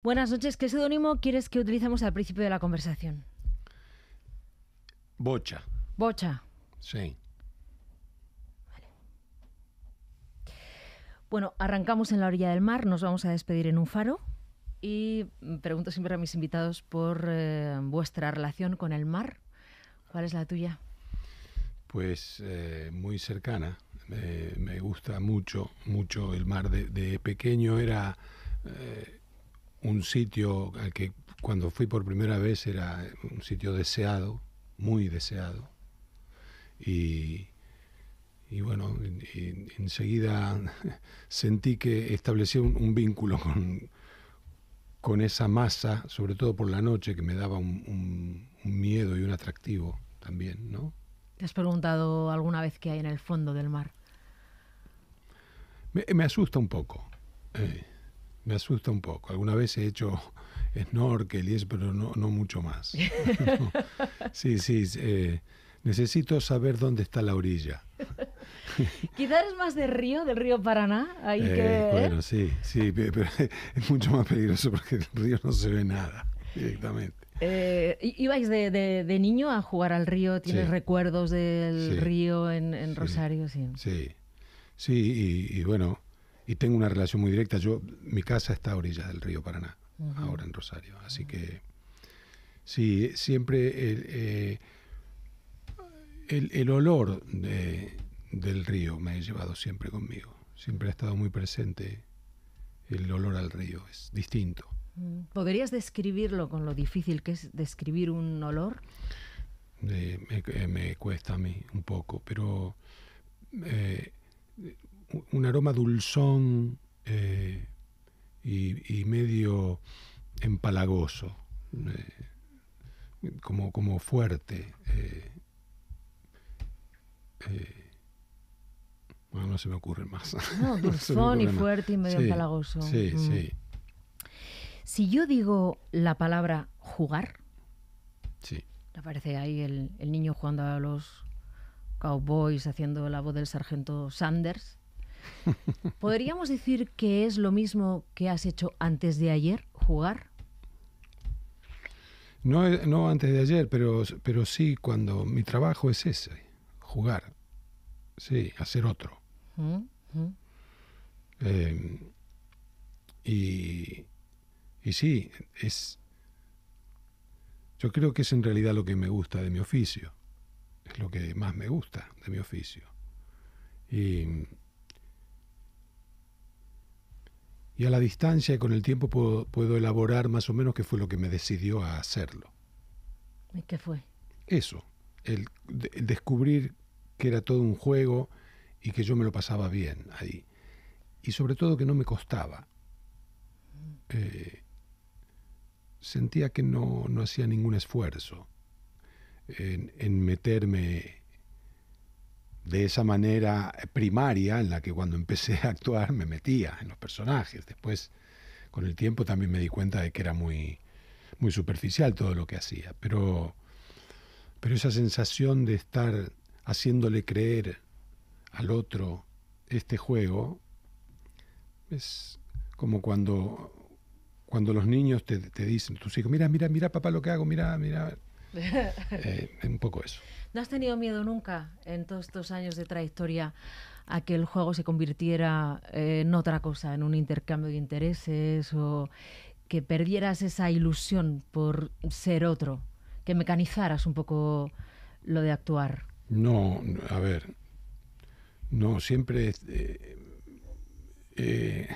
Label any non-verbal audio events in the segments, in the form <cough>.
Buenas noches. ¿Qué seudónimo quieres que utilicemos al principio de la conversación? Bocha. Bocha. Sí. Bueno, arrancamos en la orilla del mar, nos vamos a despedir en un faro y pregunto siempre a mis invitados por eh, vuestra relación con el mar. ¿Cuál es la tuya? Pues eh, muy cercana. Eh, me gusta mucho, mucho el mar. De, de pequeño era un sitio al que cuando fui por primera vez era un sitio deseado, muy deseado. Y, bueno, enseguida <laughs> sentí que establecí un, vínculo con, con, esa masa, sobre todo por la noche, que me daba un, miedo y un atractivo también, ¿no? ¿Te has preguntado alguna vez qué hay en el fondo del mar? Me, asusta un poco. Eh, me asusta un poco. Alguna vez he hecho <laughs> snorkel y eso, pero no, mucho más. <laughs> <laughs> Sí, sí, eh, necesito saber dónde está la orilla. Quizás es más de río, del río Paraná. Eh, ¿eh? Bueno, sí, sí, pero es mucho más peligroso porque el río no se ve nada directamente. ¿Ibais de, niño a jugar al río? ¿Tienes recuerdos del río en, Rosario? Sí, sí, sí y bueno, y tengo una relación muy directa. Yo, mi casa está a orillas del río Paraná, ahora en Rosario. Así que sí, siempre el, eh, el, olor del río me he llevado siempre conmigo. Siempre ha estado muy presente el olor al río, es distinto. Mm. ¿Podrías describirlo con lo difícil que es describir un olor? Eh, eh, me, cuesta a mí un poco, pero un aroma dulzón eh, y, medio empalagoso, eh, como, como fuerte. Eh, no se me ocurre más. <laughs> dulzón y fuerte y medio empalagoso. Mm. Si yo digo la palabra jugar, aparece ahí el niño jugando a los cowboys haciendo la voz del sargento Sanders. <laughs> ¿Podríamos decir que es lo mismo que has hecho antes de ayer, jugar? No, eh, no antes de ayer, pero, pero sí cuando mi trabajo es ese, jugar, sí, hacer otro. Mm, mm. Em, y, y sí, es, yo creo que es en realidad lo que me gusta de mi oficio, es lo que más me gusta de mi oficio. Y, y a la distancia y con el tiempo puedo, puedo elaborar más o menos qué fue lo que me decidió a hacerlo. ¿Y qué fue? Eso, el, descubrir que era todo un juego y que yo me lo pasaba bien ahí. Y sobre todo que no me costaba. Mm. Eh, sentía que no, hacía ningún esfuerzo en, en meterme de esa manera primaria en la que cuando empecé a actuar me metía en los personajes. Después, con el tiempo, también me di cuenta de que era muy, muy superficial todo lo que hacía. Pero, pero esa sensación de estar haciéndole creer al otro este juego es como cuando, cuando los niños te, te dicen, tus hijos, mira, mira, mira papá lo que hago, mira, mira, <laughs> Eh, un poco eso. ¿No has tenido miedo nunca en todos estos años de trayectoria a que el juego se convirtiera eh, en otra cosa, en un intercambio de intereses o que perdieras esa ilusión por ser otro, que mecanizaras un poco lo de actuar? No, a ver, no, siempre eh, he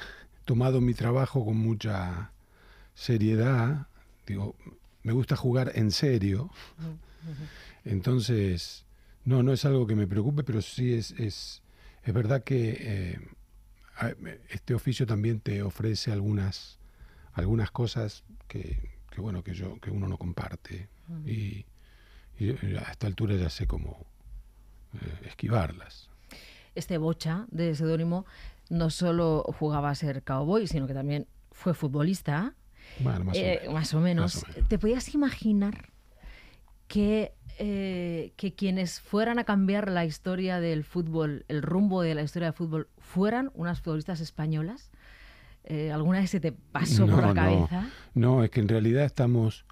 tomado mi trabajo con mucha seriedad. Digo, me gusta jugar en serio. Entonces, no, no es algo que me preocupe, pero sí es, es, es verdad que eh, este oficio también te ofrece algunas, algunas cosas que, bueno, que, yo, que uno no comparte. y, a esta altura ya sé cómo eh, esquivarlas. Este bocha de seudónimo no solo jugaba a ser cowboy, sino que también fue futbolista más, o eh, menos. ¿Te podías imaginar que, eh, que quienes fueran a cambiar la historia del fútbol, el rumbo de la historia del fútbol, fueran unas futbolistas españolas? Eh, ¿Alguna vez se te pasó por la cabeza? No, es que en realidad estamos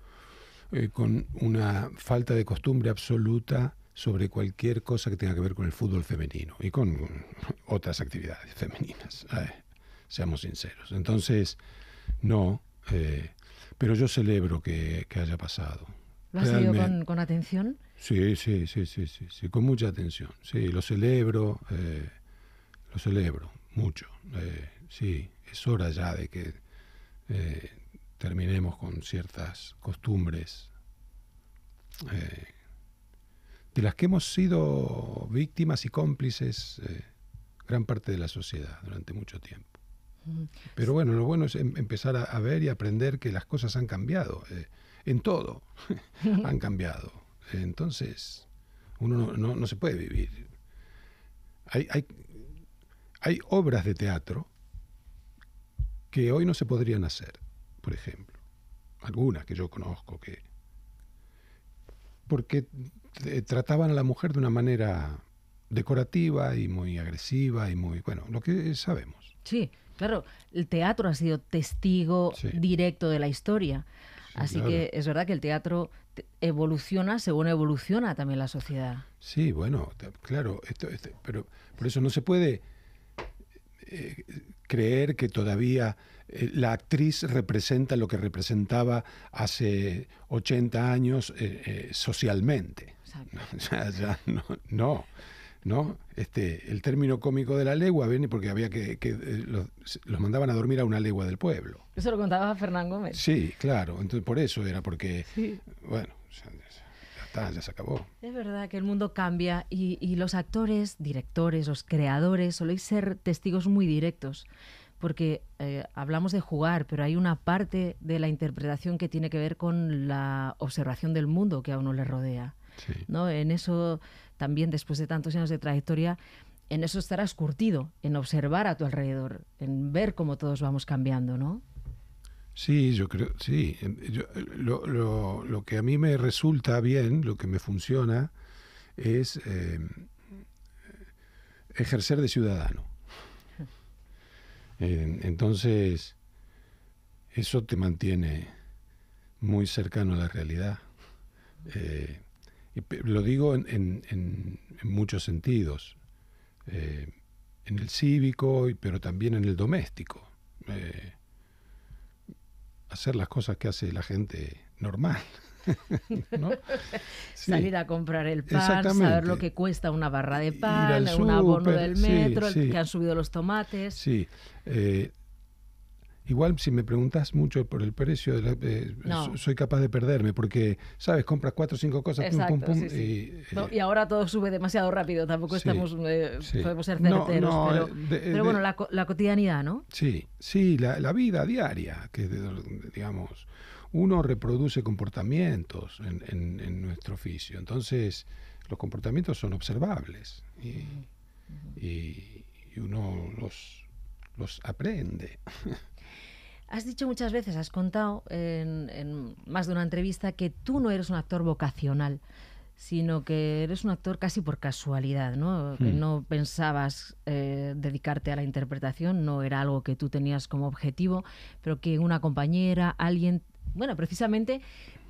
con una falta de costumbre absoluta sobre cualquier cosa que tenga que ver con el fútbol femenino y con otras actividades femeninas, seamos sinceros. Entonces, no, eh, pero yo celebro que, haya pasado. ¿Lo has seguido con, atención? Sí, sí, sí, sí, sí, con mucha atención. Sí, lo celebro, eh, lo celebro mucho. Eh, sí, es hora ya de que terminemos con ciertas costumbres de las que hemos sido víctimas y cómplices gran parte de la sociedad durante mucho tiempo. Pero bueno, lo bueno es em, empezar a, ver y aprender que las cosas han cambiado, eh, en todo <laughs> han cambiado. Entonces, uno no, se puede vivir. Hay, hay, hay obras de teatro que hoy no se podrían hacer, por ejemplo. Algunas que yo conozco que... Porque eh, trataban a la mujer de una manera decorativa y muy agresiva y muy, bueno, lo que sabemos. Sí, claro, el teatro ha sido testigo directo de la historia. Así que es verdad que el teatro evoluciona según evoluciona también la sociedad. Sí, bueno, claro, esto, este, pero por eso no se puede eh, creer que todavía eh, la actriz representa lo que representaba hace 80 años eh, socialmente. <laughs> no. ¿no? Este, el término cómico de la legua viene porque había que, eh, los, mandaban a dormir a una legua del pueblo. Eso lo contaba Fernán Gómez. Sí, claro, entonces por eso era porque, bueno, ya, se acabó. Es verdad que el mundo cambia y, los actores, directores, los creadores soléis ser testigos muy directos porque eh, hablamos de jugar, pero hay una parte de la interpretación que tiene que ver con la observación del mundo que a uno le rodea. ¿no? En eso también después de tantos años de trayectoria, en eso estarás curtido, en observar a tu alrededor, en ver cómo todos vamos cambiando, ¿no? Sí, yo creo, sí. Em, eh, lo, que a mí me resulta bien, lo que me funciona, es em, ejercer de ciudadano. entonces, eso te mantiene muy cercano a la realidad. Eh, lo digo en, muchos sentidos. Eh, en el cívico, pero también en el doméstico. Eh, hacer las cosas que hace la gente normal. <laughs> ¿No? Salir a comprar el pan, saber lo que cuesta una barra de pan, un abono del metro, que han subido los tomates. Sí, eh, Igual si me preguntas mucho por el precio, de eh, soy capaz de perderme, porque, ¿sabes? Compras cuatro o cinco cosas, pum, pum, eh, Y, ahora todo sube demasiado rápido, tampoco estamos, eh, podemos ser certeros. pero, bueno, la, cotidianidad, ¿no? Sí, sí, la, vida diaria, que digamos, uno reproduce comportamientos en, nuestro oficio. Entonces, los comportamientos son observables y, y uno los, los aprende. <laughs> Has dicho muchas veces, has contado en, más de una entrevista que tú no eres un actor vocacional sino que eres un actor casi por casualidad, ¿no? Que hmm. no pensabas eh, dedicarte a la interpretación, no era algo que tú tenías como objetivo, pero que una compañera, alguien, bueno, precisamente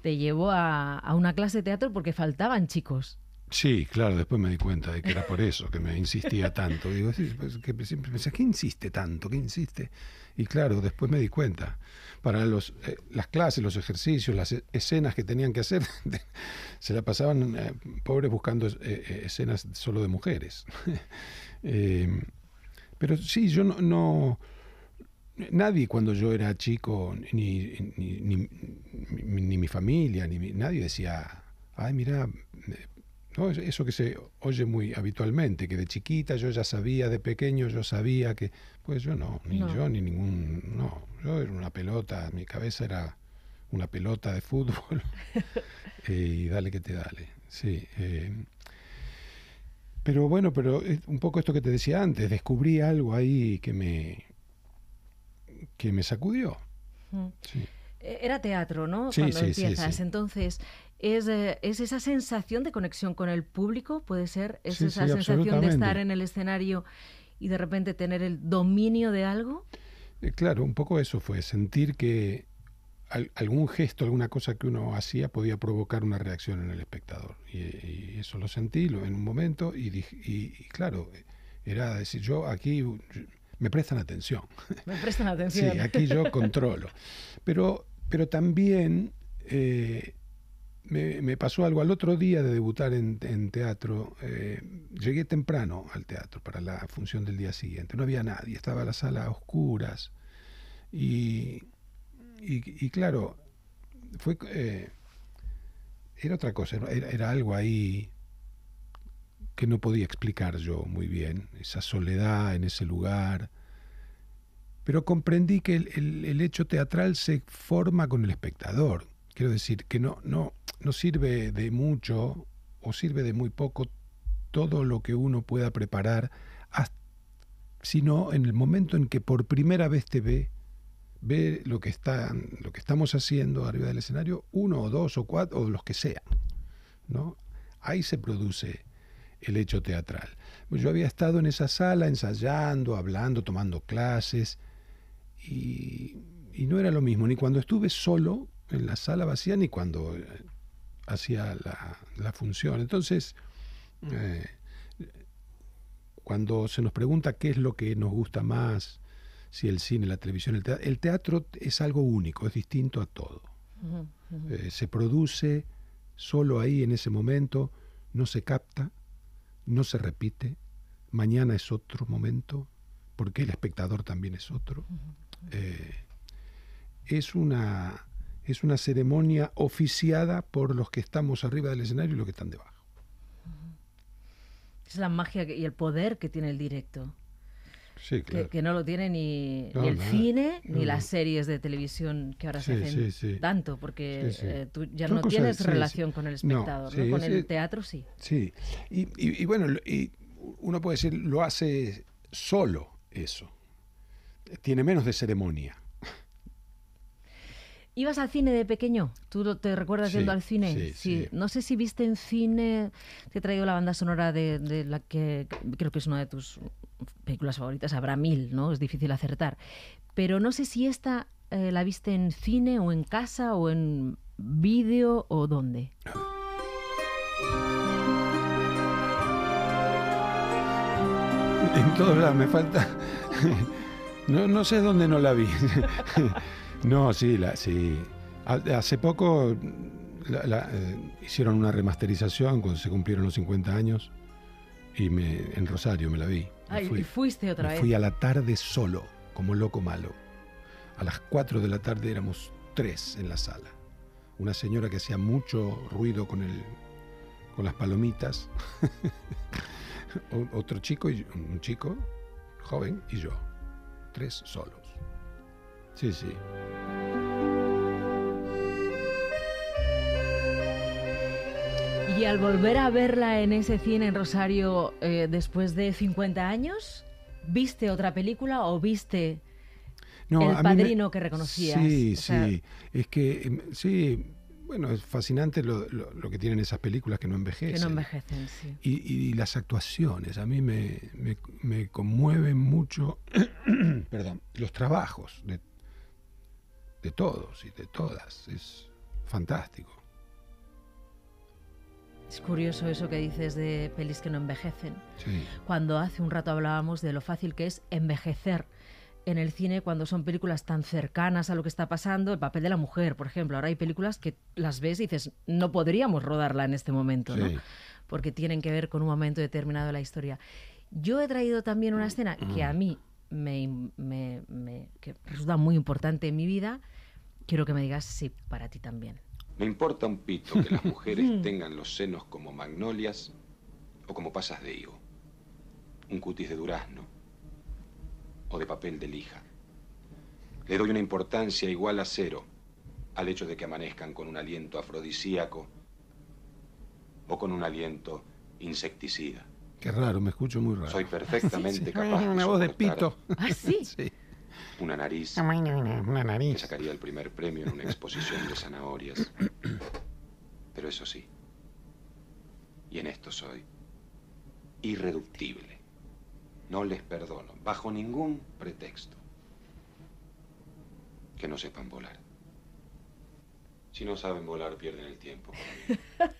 te llevó a una clase de teatro porque faltaban chicos Sí, claro, después me di cuenta de que era por eso que me insistía tanto. Digo, sí, pues, que siempre ¿qué insiste tanto? ¿Qué insiste? Y claro, después me di cuenta. Para los, eh, las clases, los ejercicios, las e, escenas que tenían que hacer, <laughs> se la pasaban eh, pobres buscando eh, escenas solo de mujeres. <laughs> Em, pero sí, yo no, nadie cuando yo era chico, ni, ni, ni, mi familia, ni nadie decía, ay, mira, ¿no? Eso que se oye muy habitualmente, que de chiquita yo ya sabía, de pequeño yo sabía que... Pues yo no, ni yo ni ningún... No, yo era una pelota, mi cabeza era una pelota de fútbol <laughs> eh, y dale que te dale, sí. Eh. pero bueno, pero un poco esto que te decía antes, descubrí algo ahí que me, que me sacudió. Mm. E-, era teatro, ¿no? Cuando empiezas. Entonces, eh, es, esa sensación de conexión con el público, puede ser, es esa sensación de estar en el escenario y de repente tener el dominio de algo. Eh, claro, un poco eso fue, sentir que algún gesto, alguna cosa que uno hacía podía provocar una reacción en el espectador. Y, eso lo sentí en un momento y, y, claro, era decir, yo aquí... me prestan atención. <laughs> Me prestan atención. Sí, aquí yo <laughs> controlo. Pero, pero también eh, me, pasó algo al otro día de debutar en, teatro. Eh, llegué temprano al teatro para la función del día siguiente. No había nadie, estaba la sala a oscuras. Y, claro, fue, eh, era otra cosa, era, algo ahí que no podía explicar yo muy bien, esa soledad en ese lugar. Pero comprendí que el hecho teatral se forma con el espectador, Quiero decir que no, no, no sirve de mucho o sirve de muy poco todo lo que uno pueda preparar, sino en el momento en que por primera vez te ve, ve lo que, están, lo que estamos haciendo arriba del escenario, uno o dos o cuatro, o los que sean. ¿no? Ahí se produce el hecho teatral. Yo había estado en esa sala ensayando, hablando, tomando clases, y, y no era lo mismo, ni cuando estuve solo en la sala vacía ni cuando eh, hacía la, función. Entonces, eh, cuando se nos pregunta qué es lo que nos gusta más, si el cine, la televisión, el teatro, el teatro es algo único, es distinto a todo. Eh, se produce solo ahí en ese momento, no se capta, no se repite, mañana es otro momento, porque el espectador también es otro. es una es una ceremonia oficiada por los que estamos arriba del escenario y los que están debajo. Es la magia y el poder que tiene el directo. que, no lo tiene ni, el cine ni las series de televisión que ahora se hacen tanto, porque eh, tú ya no tienes relación con el espectador, con el teatro sí. Sí, y, bueno, y uno puede decir, lo hace solo eso, tiene menos de ceremonia. ¿Ibas al cine de pequeño? ¿Tú te recuerdas yendo al cine? Sí, No sé si viste en cine, te he traído la banda sonora de, la que creo que es una de tus películas favoritas, habrá mil, ¿no? Es difícil acertar. Pero no sé si esta eh, la viste en cine o en casa o en vídeo o dónde. En todas las... me falta... No, no sé dónde no la vi. No, sí, la, sí. Hace poco eh, hicieron una remasterización cuando se cumplieron los 50 años y me, en Rosario me la vi. y fuiste otra vez. Fui a la tarde solo, como loco malo. A las 4 de la tarde éramos tres en la sala. Una señora que hacía mucho ruido con, el, con las palomitas, <laughs> otro chico, y, un chico joven y yo, tres solo. Sí, sí. Y al volver a verla en ese cine en Rosario eh, después de 50 años, ¿viste otra película o viste el padrino que reconocías? Sí, sí. Es que, em, sí, bueno, es fascinante lo, que tienen esas películas que no envejecen. Que no envejecen, sí. Y, las actuaciones, a mí me, conmueven mucho, <clears throat> perdón, los trabajos de de todos y de todas. Es fantástico. Es curioso eso que dices de pelis que no envejecen. Cuando hace un rato hablábamos de lo fácil que es envejecer en el cine cuando son películas tan cercanas a lo que está pasando, el papel de la mujer, por ejemplo. Ahora hay películas que las ves y dices, no podríamos rodarla en este momento, ¿no? porque tienen que ver con un momento determinado de la historia. Yo he traído también una mm. escena que a mm. mí me, que resulta muy importante en mi vida, quiero que me digas si para ti también. Me importa un pito que las mujeres <laughs> tengan los senos como magnolias o como pasas de higo, un cutis de durazno o de papel de lija. Le doy una importancia igual a cero al hecho de que amanezcan con un aliento afrodisíaco o con un aliento insecticida. Qué raro, me escucho muy raro. Soy perfectamente capaz. Una voz de pito. ¿Ah, sí? <laughs> sí. Una nariz. Una nariz. Que sacaría el primer premio en una exposición de zanahorias. Pero eso sí. Y en esto soy irreductible. No les perdono, bajo ningún pretexto, que no sepan volar. Si no saben volar, pierden el tiempo. <laughs>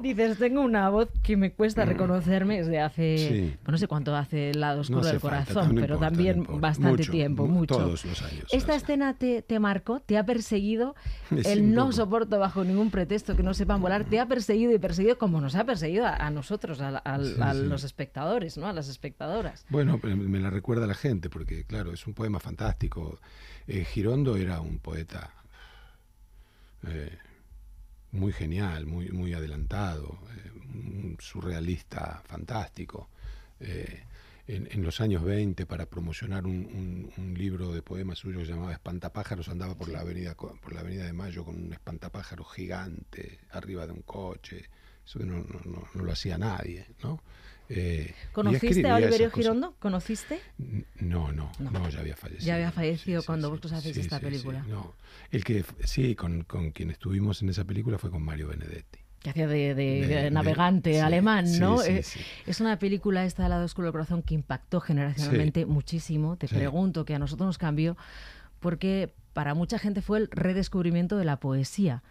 Dices, tengo una voz que me cuesta mm. reconocerme desde hace, no sé cuánto hace el lado oscuro del corazón, pero también bastante tiempo, mucho. Todos los años. ¿Esta escena te, te, marcó? ¿Te ha perseguido? <laughs> el no soporto bajo ningún pretexto que no sepan volar, te ha perseguido y perseguido como nos ha perseguido a, nosotros, a, los espectadores, ¿no? A las espectadoras. Bueno, me la recuerda la gente, porque claro, es un poema fantástico. Eh, Girondo era un poeta. Eh, muy genial, muy, muy adelantado, eh, un surrealista fantástico. Eh, en, los años 20, para promocionar un, libro de poemas suyo que se llamaba Espantapájaros, andaba por la, avenida, por la avenida de Mayo con un espantapájaro gigante arriba de un coche. Eso no, no lo hacía nadie, ¿no? Eh, ¿Conociste a Oliverio Girondo? ¿Conociste? No, no, no, ya había fallecido. Ya había fallecido cuando vosotros hacéis esta película. no. El que sí, con, quien estuvimos en esa película fue con Mario Benedetti. Que hacía de, navegante alemán, ¿no? Eh, es, una película esta de la dos del corazón que impactó generacionalmente muchísimo. Te pregunto que a nosotros nos cambió porque para mucha gente fue el redescubrimiento de la poesía.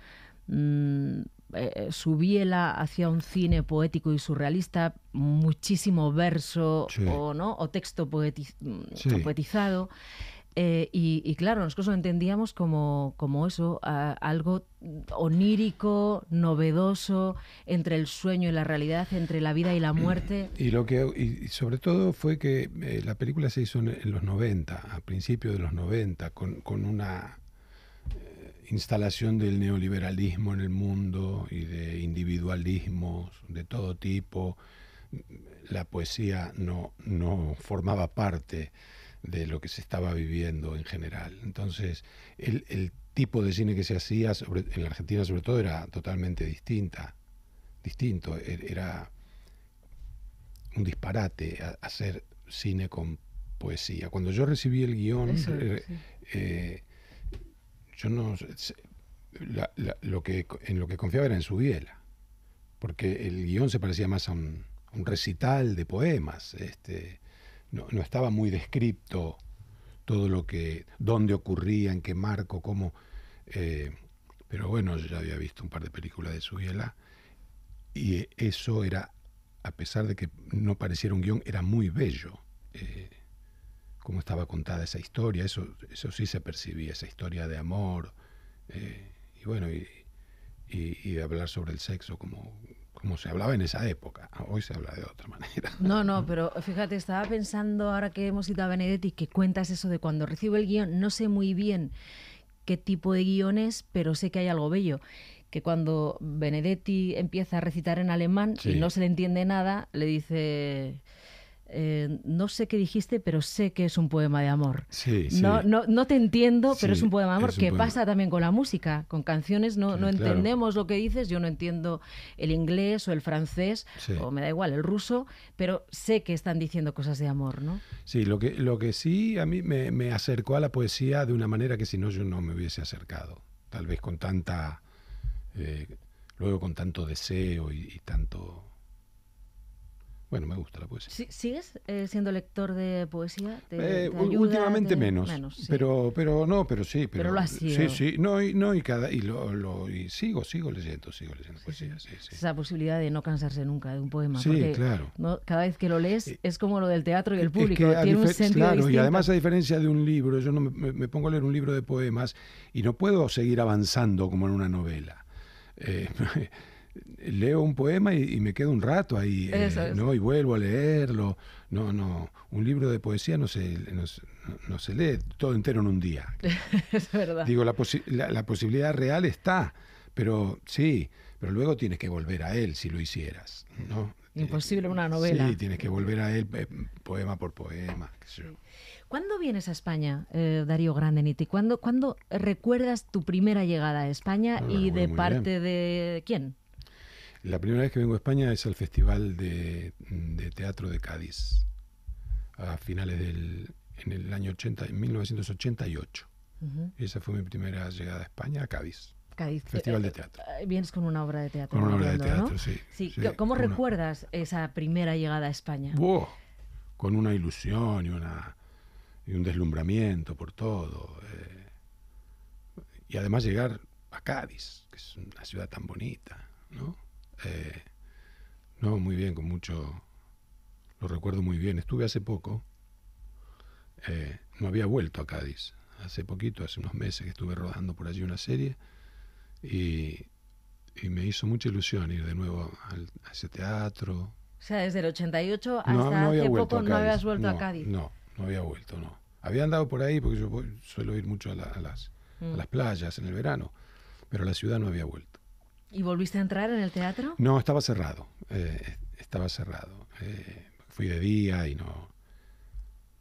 Mm, eh, eh, su biela hacia un cine poético y surrealista, muchísimo verso o, ¿no? o texto mm, poetizado. Eh, y, claro, nosotros lo entendíamos como, como eso, algo onírico, novedoso, entre el sueño y la realidad, entre la vida y la muerte. Y lo que sobre todo fue que la película se hizo en, los 90, a principios de los 90, con, con una instalación del neoliberalismo en el mundo y de individualismos de todo tipo, la poesía no, no formaba parte de lo que se estaba viviendo en general. Entonces, el, tipo de cine que se hacía en la Argentina sobre todo era totalmente distinta, distinto, er, era un disparate hacer cine con poesía. Cuando yo recibí el guión, eh, eh, yo no. sé, lo que, en lo que confiaba era en su biela. Porque el guión se parecía más a un, recital de poemas. Este, no, estaba muy descripto todo lo que. dónde ocurría, en qué marco, cómo. Eh, pero bueno, yo ya había visto un par de películas de su biela. y eso era, a pesar de que no pareciera un guión, era muy bello. Eh, cómo estaba contada esa historia, eso, eso sí se percibía, esa historia de amor, eh, y bueno, y, de hablar sobre el sexo como, como se hablaba en esa época. Ah, hoy se habla de otra <laughs> manera. No, no, pero fíjate, estaba pensando ahora que hemos citado a Benedetti, que cuentas eso de cuando recibo el guión, no sé muy bien qué tipo de guión es, pero sé que hay algo bello que cuando Benedetti empieza a recitar en alemán y no se le entiende nada, le dice eh, no sé qué dijiste, pero sé que es un poema de amor. No, te entiendo, pero es un poema de amor que pasa también con la música, con canciones no, entendemos lo que dices, yo no entiendo el inglés o el francés, o me da igual, el ruso, pero sé que están diciendo cosas de amor, ¿no? Sí, lo que, lo que sí a mí me, acercó a la poesía de una manera que si no yo no me hubiese acercado, tal vez con tanta... Eh, luego con tanto deseo y tanto bueno, me gusta la poesía. ¿Sigues eh, siendo lector de poesía? Eh, últimamente menos. Pero, pero no, pero sí. Pero, lo has sido. Sí, sí. No, y, no, y cada, y lo, y sigo, sigo leyendo, sigo leyendo poesía. Sí. Esa posibilidad de no cansarse nunca de un poema. Sí, porque, claro. cada vez que lo lees eh, es como lo del teatro y el público. tiene un sentido Claro, y además a diferencia de un libro, yo no me, pongo a leer un libro de poemas y no puedo seguir avanzando como en una novela. <laughs> leo un poema y, me quedo un rato ahí, eh, ¿no? Y vuelvo a leerlo. No, no, un libro de poesía no se, no, se lee todo entero en un día. <laughs> es verdad. Digo, la, posibilidad real está, pero sí, pero luego tienes que volver a él si lo hicieras, ¿no? Imposible una novela. Sí, tienes que volver a él eh, poema por poema. ¿Cuándo vienes a España, eh, Darío Grandeniti? ¿Cuándo, ¿Cuándo recuerdas tu primera llegada a España y de parte de quién? La primera vez que vengo a España es al Festival de, Teatro de Cádiz, a finales del en el año 80, en 1988. Esa fue mi primera llegada a España, a Cádiz. Cádiz. Eh, Festival de eh, teatro. Eh, vienes con una obra de teatro. Con una obra de teatro, sí, ¿Cómo recuerdas esa primera llegada a España? Con una ilusión y, una, y un deslumbramiento por todo. y además llegar a Cádiz, que es una ciudad tan bonita, ¿no? Eh, no, muy bien, con mucho... Lo recuerdo muy bien. Estuve hace poco. Eh, no había vuelto a Cádiz. Hace poquito, hace unos meses que estuve rodando por allí una serie. Y, me hizo mucha ilusión ir de nuevo a ese teatro. O sea, desde el 88 hasta hace poco no habías vuelto a Cádiz. No, no había vuelto, no. Había andado por ahí porque yo suelo ir mucho a, las, a mm. las playas en el verano, pero la ciudad no había vuelto. ¿Y volviste a entrar en el teatro? No, estaba cerrado. Eh, estaba cerrado. Eh, fui de día y no.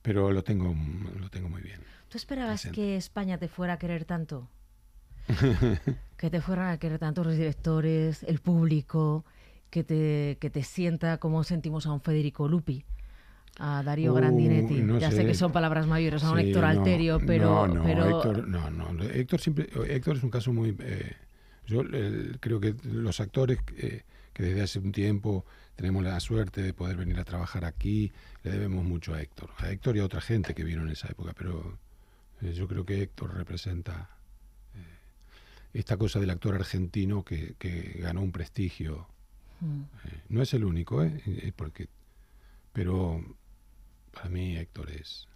Pero lo tengo, lo tengo muy bien. ¿Tú esperabas que España te fuera a querer tanto? <laughs> que te fueran a querer tanto los directores, el público, que te, que te sienta como sentimos a un Federico Lupi, a Darío Grandinetti. ya sé. que son palabras mayores, a un Héctor Alterio, pero. No, no, Héctor, no, no. Héctor, siempre, Héctor es un caso muy. Eh, yo eh, creo que los actores eh, que desde hace un tiempo tenemos la suerte de poder venir a trabajar aquí, le debemos mucho a Héctor, a Héctor y a otra gente que vino en esa época, pero eh, yo creo que Héctor representa esta cosa del actor argentino que, ganó un prestigio. Mm. no es el único, eh, porque, pero para mí Héctor es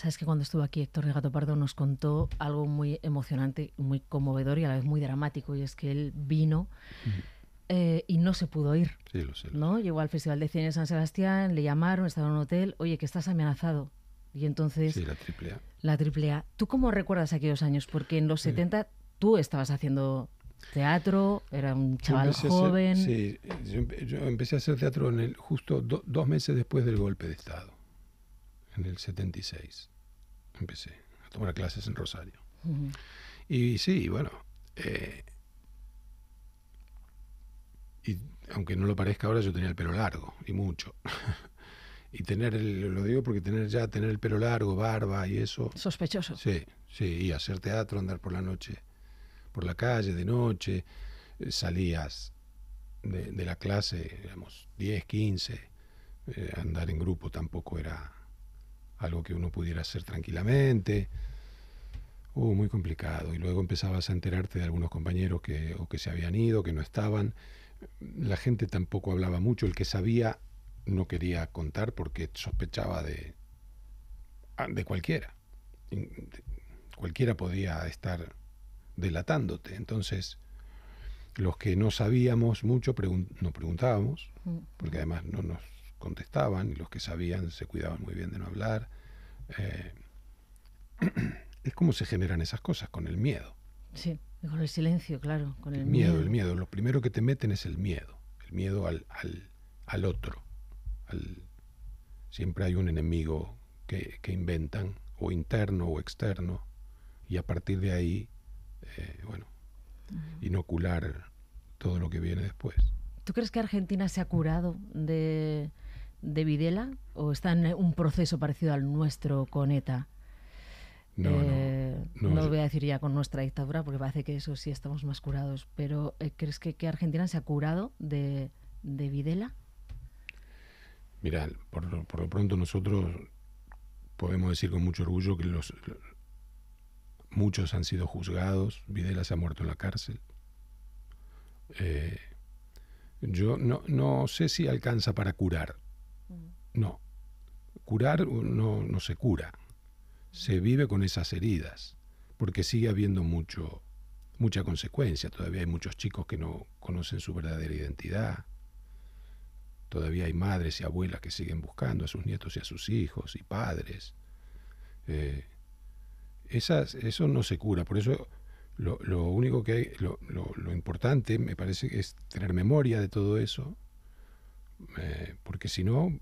Sabes que cuando estuvo aquí Héctor de Gato Pardo nos contó algo muy emocionante, muy conmovedor y a la vez muy dramático, y es que él vino. Eh, y no se pudo ir. Sí, lo sé. ¿no? Llegó al Festival de Cine de San Sebastián, le llamaron, estaba en un hotel, oye, que estás amenazado. Y entonces... Sí, la triple A. La triple A. ¿Tú cómo recuerdas aquellos años? Porque en los 70 tú estabas haciendo teatro, era un chaval joven. sí, yo, empecé a hacer teatro en justo dos meses después del golpe de Estado en el 76 empecé a tomar clases en Rosario. Y sí, bueno, eh, y aunque no lo parezca ahora, yo tenía el pelo largo y mucho. <laughs> y tener, lo digo porque tener ya tener el pelo largo, barba y eso. Sospechoso. Sí, sí, y hacer teatro, andar por la noche, por la calle, de noche, eh, salías de, la clase, digamos, 10, 15, andar en grupo tampoco era algo que uno pudiera hacer tranquilamente. Uh, muy complicado. Y luego empezabas a enterarte de algunos compañeros que, o que se habían ido, que no estaban. La gente tampoco hablaba mucho. El que sabía no quería contar porque sospechaba de, ah, de cualquiera. Cualquiera podía estar delatándote. Entonces, los que no sabíamos mucho no preguntábamos, mm. porque además no nos contestaban y los que sabían se cuidaban muy bien de no hablar. Eh, <clears throat> es como se generan esas cosas, con el miedo. Sí, con el silencio, claro, con el, miedo, El miedo, lo primero que te meten es el miedo, el miedo al, al, al otro. siempre hay un enemigo que, inventan, o interno o externo, y a partir de ahí, eh, bueno, inocular todo lo que viene después. ¿Tú crees que Argentina se ha curado de, de Videla o está en un proceso parecido al nuestro con ETA? No, eh, lo voy a decir ya con nuestra dictadura porque parece que eso sí estamos más curados, pero eh, ¿crees que, Argentina se ha curado de, Videla? Mira, por, lo pronto nosotros podemos decir con mucho orgullo que los, muchos han sido juzgados, Videla se ha muerto en la cárcel. Eh, yo no sé si alcanza para curar, no, curar uh, no, no se cura, se vive con esas heridas, porque sigue habiendo mucho, mucha consecuencia, todavía hay muchos chicos que no conocen su verdadera identidad, todavía hay madres y abuelas que siguen buscando a sus nietos y a sus hijos y padres. Eh, esas, eso no se cura, por eso lo, único que hay, lo, importante me parece es tener memoria de todo eso, eh, porque si no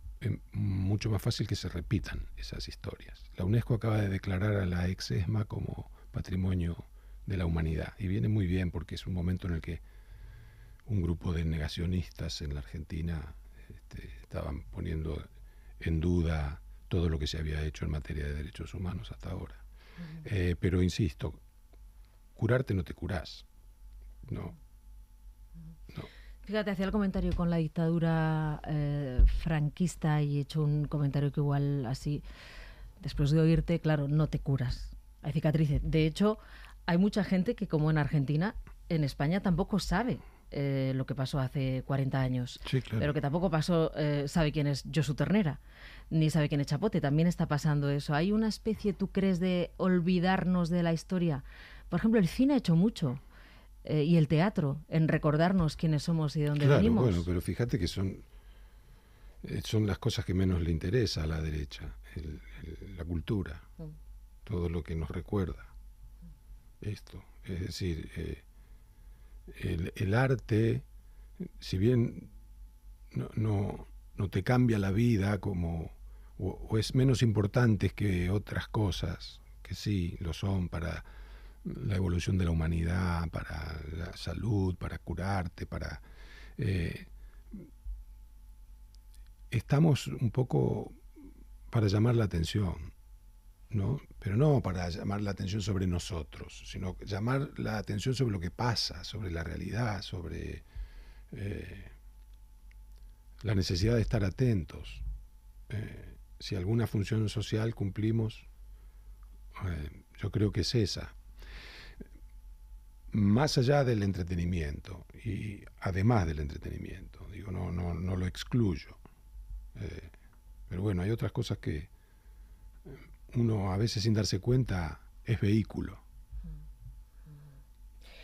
mucho más fácil que se repitan esas historias. La UNESCO acaba de declarar a la ex ESMA como patrimonio de la humanidad y viene muy bien porque es un momento en el que un grupo de negacionistas en la Argentina este, estaban poniendo en duda todo lo que se había hecho en materia de derechos humanos hasta ahora. Eh, pero insisto, curarte no te curás. No, Fíjate, hacía el comentario con la dictadura eh, franquista y he hecho un comentario que igual así, después de oírte, claro, no te curas. Hay cicatrices. De hecho, hay mucha gente que, como en Argentina, en España tampoco sabe eh, lo que pasó hace 40 años. Sí, claro. Pero que tampoco pasó, eh, sabe quién es Josu Ternera, ni sabe quién es Chapote. También está pasando eso. Hay una especie, ¿tú crees, de olvidarnos de la historia? Por ejemplo, el cine ha hecho mucho. Eh, y el teatro en recordarnos quiénes somos y dónde claro, Bueno, pero fíjate que son, eh, son las cosas que menos le interesa a la derecha, la cultura, mm. todo lo que nos recuerda. Esto, es decir, eh, el, arte, si bien no, no, no, te cambia la vida como, o es menos importante que otras cosas, que sí lo son para la evolución de la humanidad, para la salud, para curarte, para... Eh, estamos un poco para llamar la atención, ¿no? Pero no para llamar la atención sobre nosotros, sino llamar la atención sobre lo que pasa, sobre la realidad, sobre eh, la necesidad de estar atentos. Eh, si alguna función social cumplimos, yo creo que es esa más allá del entretenimiento y además del entretenimiento. Digo, no, no, no lo excluyo. Eh, pero bueno, hay otras cosas que eh, uno a veces sin darse cuenta es vehículo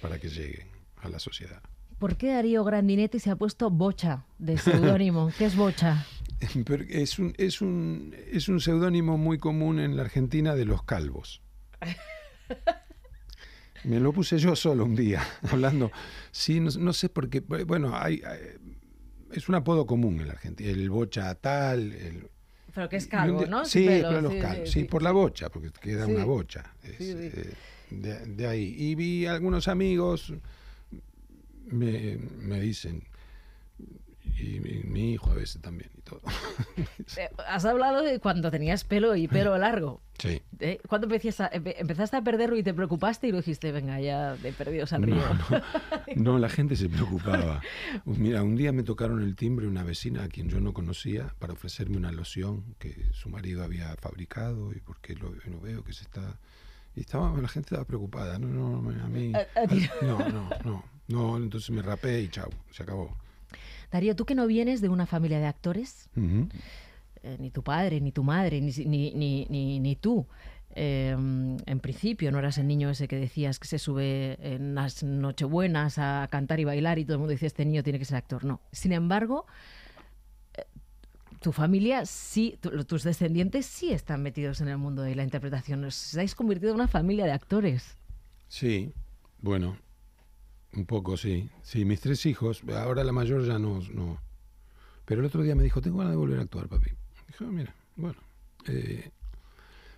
para que lleguen a la sociedad. ¿Por qué Darío Grandinetti se ha puesto Bocha de seudónimo? <laughs> ¿Qué es Bocha? Es un, es un, es un seudónimo muy común en la Argentina de los calvos. <laughs> Me lo puse yo solo un día, <laughs> hablando. Sí, no, sé por qué. Bueno, hay, es un apodo común en la Argentina. El bocha tal. pero que es calvo, ¿no? Sí, pero, los Sí, por la bocha, porque queda una bocha. Eh, de, ahí. Y vi algunos amigos, me, me dicen, y mi, hijo a veces también y todo. <laughs> Eh, has hablado de cuando tenías pelo y pelo mm. largo. Sí. ¿Eh? ¿Cuándo empezaste a, empezaste a perderlo y te preocupaste y lo dijiste, venga, ya de perdido al río? <laughs> No, la gente se preocupaba. Mira, un día me tocaron el timbre una vecina a quien yo no conocía para ofrecerme una loción que su marido había fabricado y porque lo, no veo que se está... Y estaba, la gente estaba preocupada. No, no, a mí... no, no, no. No, entonces me rapé y chao, se acabó tú que no vienes de una familia de actores, eh, ni tu padre, ni tu madre, ni, ni, tú. Em, en principio, no eras el niño ese que decías que se sube en las nochebuenas a cantar y bailar y todo el mundo dice, este niño tiene que ser actor. No. Sin embargo, eh, tu familia sí, tus descendientes sí están metidos en el mundo de la interpretación. Os habéis convertido en una familia de actores. Sí, bueno, un poco, sí. Sí, mis tres hijos, ahora la mayor ya no, no. Pero el otro día me dijo, tengo ganas de volver a actuar, papi. Dijo, ah, mira, bueno. Eh,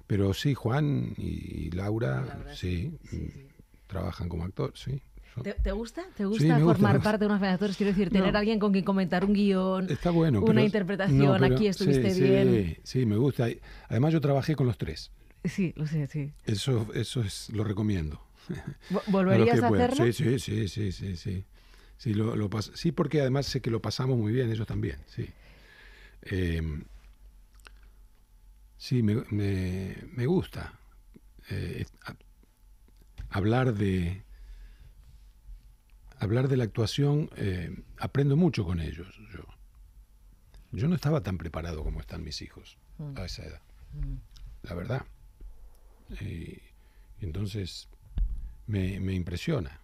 pero sí, Juan y, Laura, mm, sí, trabajan como actor, sí. ¿Te, gusta? ¿Te gusta formar parte de unos actores? Quiero decir, tener alguien con quien comentar un guión, Está bueno, una interpretación, aquí estuviste bien. Sí, me gusta. Además yo trabajé con los tres. Sí, lo sé, sí. Eso, eso es, lo recomiendo. ¿Volverías a, hacerlo? Sí, sí, sí, sí, sí, sí. Sí, porque además sé que lo pasamos muy bien, ellos también, sí. Em, sí, me, gusta eh, hablar de hablar de la actuación. Eh, aprendo mucho con ellos. Yo. yo no estaba tan preparado como están mis hijos mm. a esa edad, mm. la verdad. Y, entonces me, impresiona.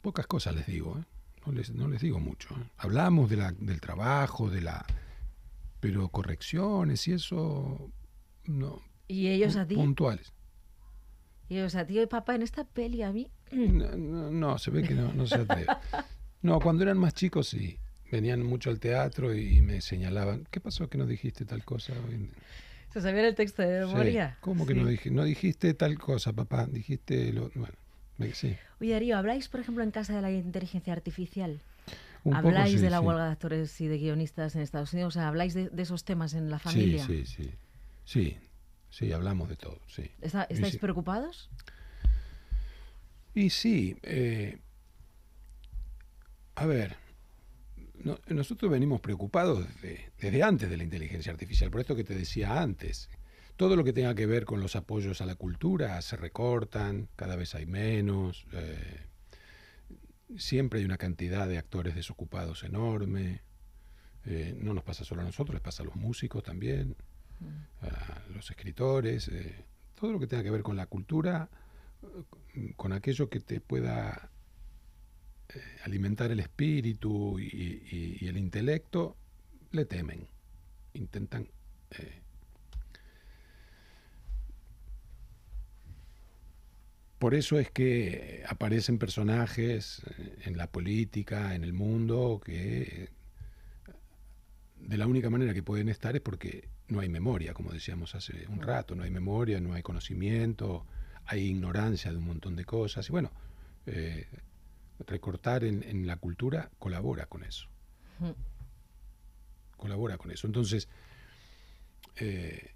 Pocas cosas les digo, ¿eh? no, les, no, les, digo mucho. ¿eh? Hablamos de la, del trabajo, de la, pero correcciones y eso, no. Y ellos a ti. Puntuales. Y ellos a ti, y papá, en esta peli a mí. No, se ve que no, se atreve. no, cuando eran más chicos sí. Venían mucho al teatro y me señalaban, ¿qué pasó que no dijiste tal cosa? Hoy? sabía el texto de ¿Cómo que no No dijiste tal cosa, papá. Dijiste lo. Bueno, sí. Oye, Darío, ¿habláis, por ejemplo, en casa de la inteligencia artificial? ¿Habláis de la huelga de actores y de guionistas en Estados Unidos? O sea, ¿habláis de, esos temas en la familia? Sí, sí, sí. Sí, sí, hablamos de todo, sí. ¿Estáis preocupados? Y sí. Eh, a ver nosotros venimos preocupados desde, antes de la inteligencia artificial, por esto que te decía antes. Todo lo que tenga que ver con los apoyos a la cultura se recortan, cada vez hay menos, eh, siempre hay una cantidad de actores desocupados enorme. Eh, no nos pasa solo a nosotros, les pasa a los músicos también, a los escritores, eh, todo lo que tenga que ver con la cultura, con aquello que te pueda eh, alimentar el espíritu y, el intelecto, le temen, intentan... Eh. Por eso es que aparecen personajes eh, en la política, en el mundo, que de la única manera que pueden estar es porque no hay memoria, como decíamos hace un rato, no hay memoria, no hay conocimiento, hay ignorancia de un montón de cosas. Y bueno, recortar en, la cultura colabora con eso. Colabora con eso. Entonces, eh,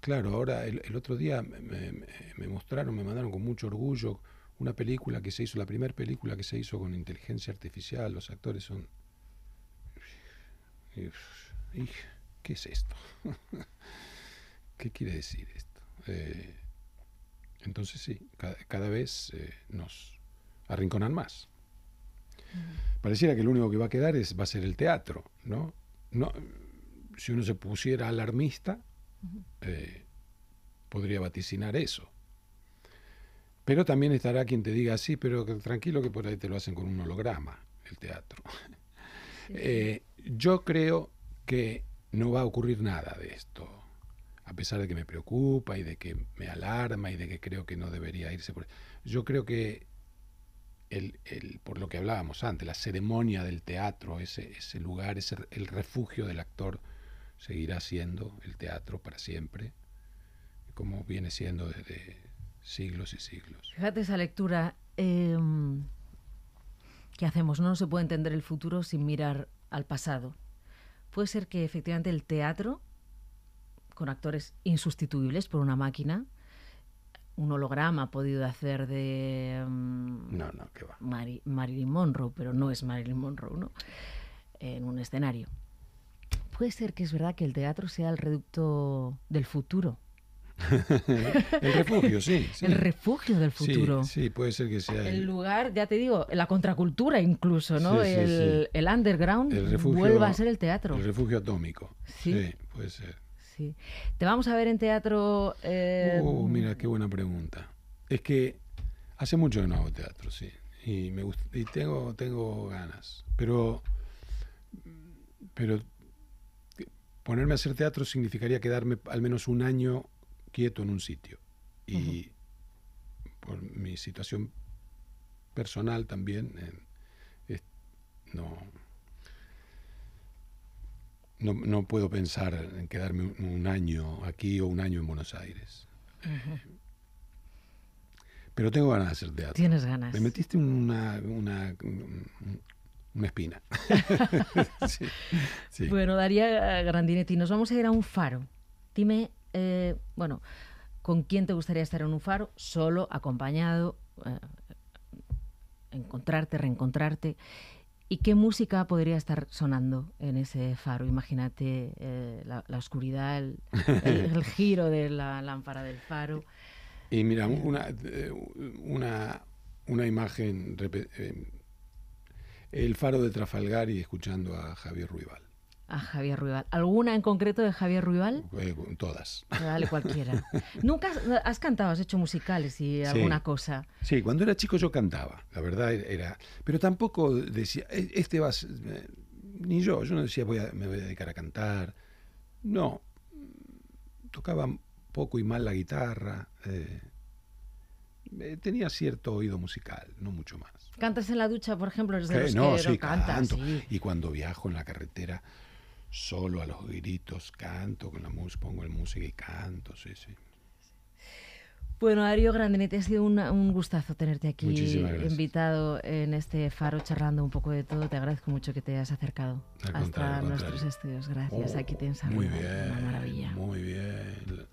claro, ahora el, otro día me, mostraron, me mandaron con mucho orgullo una película que se hizo, la primera película que se hizo con inteligencia artificial, los actores son... ¿Qué es esto? <laughs> ¿Qué quiere decir esto? Eh, entonces sí, cada, vez eh, nos, arrinconar más. Pareciera que lo único que va a quedar es, va a ser el teatro, ¿no? no si uno se pusiera alarmista, eh, podría vaticinar eso. Pero también estará quien te diga, así pero tranquilo que por ahí te lo hacen con un holograma, el teatro. <laughs> Eh, yo creo que no va a ocurrir nada de esto, a pesar de que me preocupa y de que me alarma y de que creo que no debería irse por... Yo creo que el, por lo que hablábamos antes, la ceremonia del teatro, ese, lugar, ese, el refugio del actor, seguirá siendo el teatro para siempre, como viene siendo desde siglos y siglos. Fíjate esa lectura. Eh, em, ¿Qué hacemos? No se puede entender el futuro sin mirar al pasado. Puede ser que efectivamente el teatro, con actores insustituibles por una máquina, un holograma podido hacer de mm, Marilyn Monroe, pero no es Marilyn Monroe, ¿no? En un escenario. Puede ser que es verdad que el teatro sea el reducto del futuro. <laughs> el refugio, <laughs> sí, El refugio del futuro. Sí, puede ser que sea. El lugar, ya te digo, la contracultura incluso, ¿no? el, underground vuelva a ser el teatro. El refugio atómico. Sí, puede ser. ¿Te vamos a ver en teatro? Eh, oh, mira, qué buena pregunta. Es que hace mucho que no hago teatro, sí. Y, me y tengo, tengo ganas. Pero, pero ponerme a hacer teatro significaría quedarme al menos un año quieto en un sitio. Y por mi situación personal también, eh, no no, puedo pensar en quedarme un, año aquí o un año en Buenos Aires. Pero tengo ganas de hacer teatro. Tienes ganas. Me metiste una, una, mm, una espina. <laughs> Bueno, Daría Grandinetti, nos vamos a ir a un faro. Dime, eh, bueno, ¿con quién te gustaría estar en un faro? Solo, acompañado, eh, encontrarte, reencontrarte. ¿Y qué música podría estar sonando en ese faro? Imagínate eh, la, oscuridad, <laughs> el, giro de la lámpara del faro. Y mira, eh. una, eh, una, una imagen, el faro de Trafalgar y escuchando a Javier Ruibal a Javier Ruibal. ¿Alguna en concreto de Javier Ruibal? Eh, todas. Dale cualquiera. <laughs> ¿Nunca has, cantado, has hecho musicales y alguna cosa? Sí, cuando era chico yo cantaba, la verdad era... Pero tampoco decía, e, este vas... Eh, ni yo, yo no decía voy a, me voy a dedicar a cantar. No, tocaba poco y mal la guitarra. Eh, tenía cierto oído musical, no mucho más. ¿Cantas en la ducha, por ejemplo? Desde no, sí, canto. Y cuando viajo en la carretera, solo a los gritos, canto con la música, pongo el música y canto, sí, sí. Bueno, Ario Grandinetti, ha sido un gustazo tenerte aquí invitado en este faro charlando un poco de todo. Te agradezco mucho que te hayas acercado hasta nuestros estudios. Gracias, aquí te oh, Muy bien, Muy bien.